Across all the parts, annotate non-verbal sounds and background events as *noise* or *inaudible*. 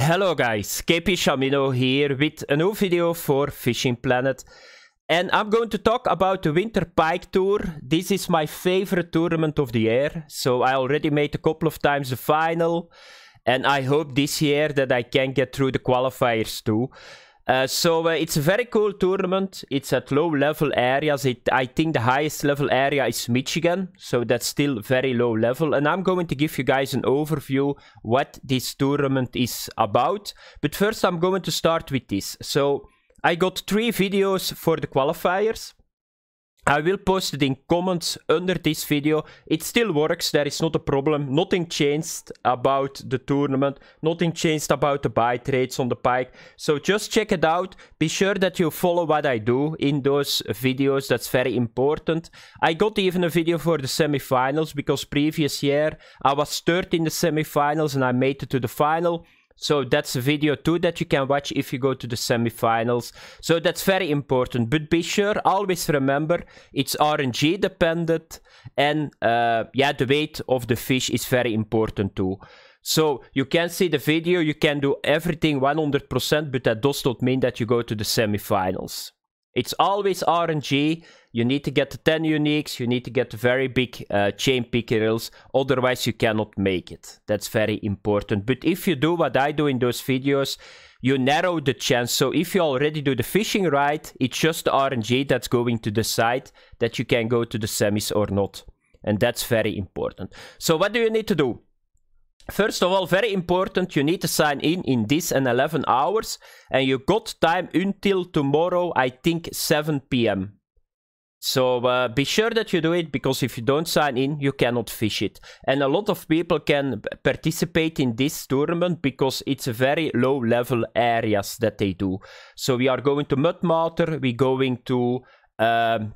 Hello guys, KP Shamino here with a new video for Fishing Planet and I'm going to talk about the Winter Pike Tour. This is my favorite tournament of the year, so I already made a couple of times the final and I hope this year that I can get through the qualifiers too. Uh, so uh, it's a very cool tournament. It's at low level areas. It, I think the highest level area is Michigan. So that's still very low level. And I'm going to give you guys an overview what this tournament is about. But first I'm going to start with this. So I got three videos for the qualifiers. I will post it in comments under this video. It still works, there is not a problem. Nothing changed about the tournament. Nothing changed about the buy trades on the pike. So just check it out. Be sure that you follow what I do in those videos. That's very important. I got even a video for the semi-finals because previous year I was third in the semi-finals and I made it to the final. So that's video two that you can watch if you go to the semifinals. So that's very important. But be sure, always remember, it's RNG dependent. And uh, yeah, the weight of the fish is very important too. So you can see the video, you can do everything 100%, but that does not mean that you go to the semifinals. It's always RNG. You need to get the 10 uniques. You need to get very big uh, chain pick Otherwise, you cannot make it. That's very important. But if you do what I do in those videos, you narrow the chance. So if you already do the fishing right, it's just the RNG that's going to decide that you can go to the semis or not. And that's very important. So what do you need to do? First of all, very important, you need to sign in in this and 11 hours. And you got time until tomorrow, I think 7 p.m. So uh, be sure that you do it because if you don't sign in, you cannot fish it. And a lot of people can participate in this tournament because it's a very low level areas that they do. So we are going to Mudmater, we're going to um,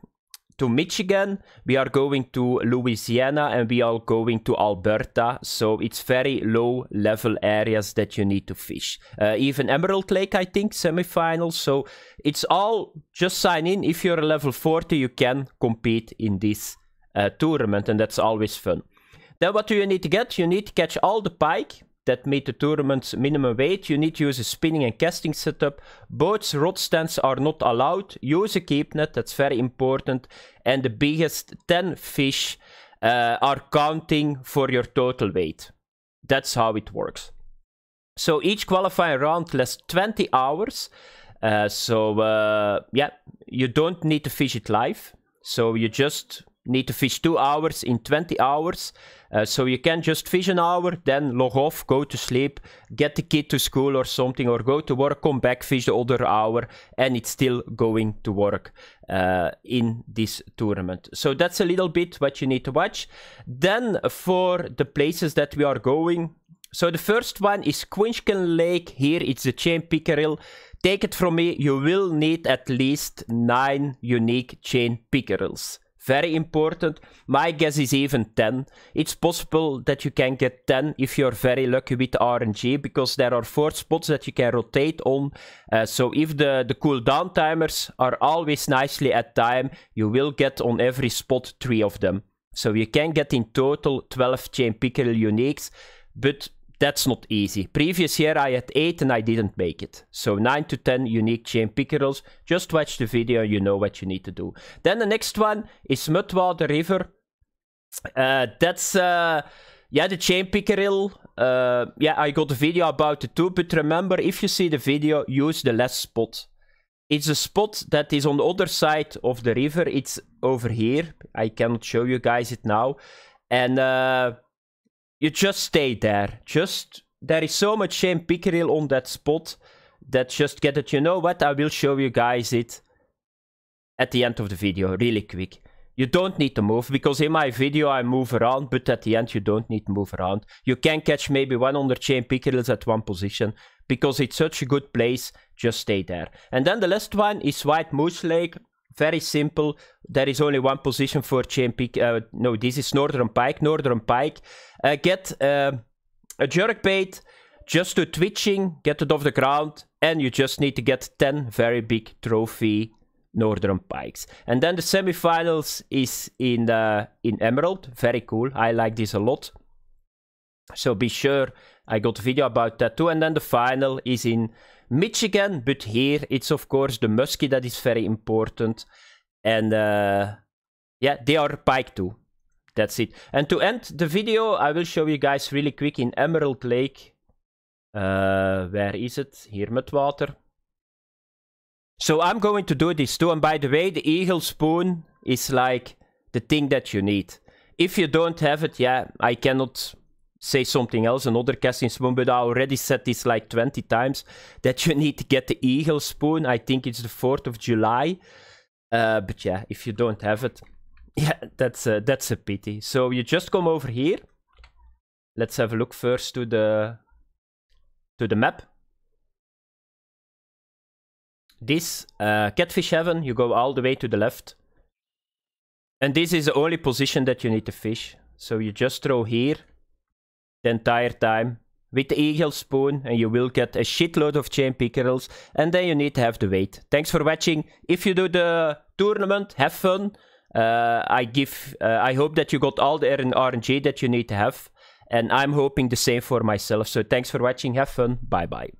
to Michigan, we are going to Louisiana, and we are going to Alberta. So it's very low level areas that you need to fish. Uh, even Emerald Lake, I think, semifinals. So it's all just sign in. If you're a level 40, you can compete in this uh, tournament, and that's always fun. Then what do you need to get? You need to catch all the pike that made the tournament's minimum weight. You need to use a spinning and casting setup. Boats, rod stands are not allowed. Use a cape net, that's very important. And the biggest 10 fish uh, are counting for your total weight. That's how it works. So each qualifying round lasts 20 hours. Uh, so, uh, yeah, you don't need to fish it live. So you just need to fish two hours in 20 hours. Uh, so you can just fish an hour, then log off, go to sleep, get the kid to school or something, or go to work, come back, fish the other hour, and it's still going to work uh, in this tournament. So that's a little bit what you need to watch. Then for the places that we are going, so the first one is Quinchkin Lake. Here it's the chain pickerel. Take it from me, you will need at least 9 unique chain pickerels very important. My guess is even 10. It's possible that you can get 10 if you're very lucky with RNG, because there are 4 spots that you can rotate on. Uh, so if the, the cooldown timers are always nicely at time, you will get on every spot 3 of them. So you can get in total 12 Chain Pickerel uniques, but that's not easy. Previous year I had 8 and I didn't make it. So 9 to 10 unique chain pickerels. Just watch the video, you know what you need to do. Then the next one is Mudwater River. Uh, that's, uh, yeah, the chain pickerel. Uh, yeah, I got a video about it too. But remember, if you see the video, use the last spot. It's a spot that is on the other side of the river. It's over here. I cannot show you guys it now. And... Uh, you just stay there. Just there is so much chain Pickerel on that spot that just get it. You know what? I will show you guys it at the end of the video, really quick. You don't need to move, because in my video I move around, but at the end you don't need to move around. You can catch maybe 100 chain pickerels at one position, because it's such a good place, just stay there. And then the last one is White Moose Lake very simple. There is only one position for chainpike. Uh, no, this is northern pike. Northern pike. Uh, get uh, a jerkbait, just do twitching, get it off the ground, and you just need to get 10 very big trophy northern pikes. And then the semifinals is in uh, in emerald. Very cool. I like this a lot. So be sure I got a video about that too. And then the final is in Michigan, but here it's of course the muskie that is very important. And uh, yeah, they are pike too. That's it. And to end the video, I will show you guys really quick in Emerald Lake. Uh, where is it? Here, water. So I'm going to do this too. And by the way, the eagle spoon is like the thing that you need. If you don't have it, yeah, I cannot say something else, another casting spoon, but I already said this like 20 times that you need to get the eagle spoon. I think it's the 4th of July. Uh, but yeah, if you don't have it, *laughs* yeah, that's a, uh, that's a pity. So you just come over here. Let's have a look first to the to the map. This uh, Catfish Heaven, you go all the way to the left. And this is the only position that you need to fish. So you just throw here the entire time with the eagle spoon and you will get a shitload of chain pickerels and then you need to have the weight. Thanks for watching. If you do the tournament, have fun. Uh, I give. Uh, I hope that you got all the RNG that you need to have and I'm hoping the same for myself. So thanks for watching. Have fun. Bye bye.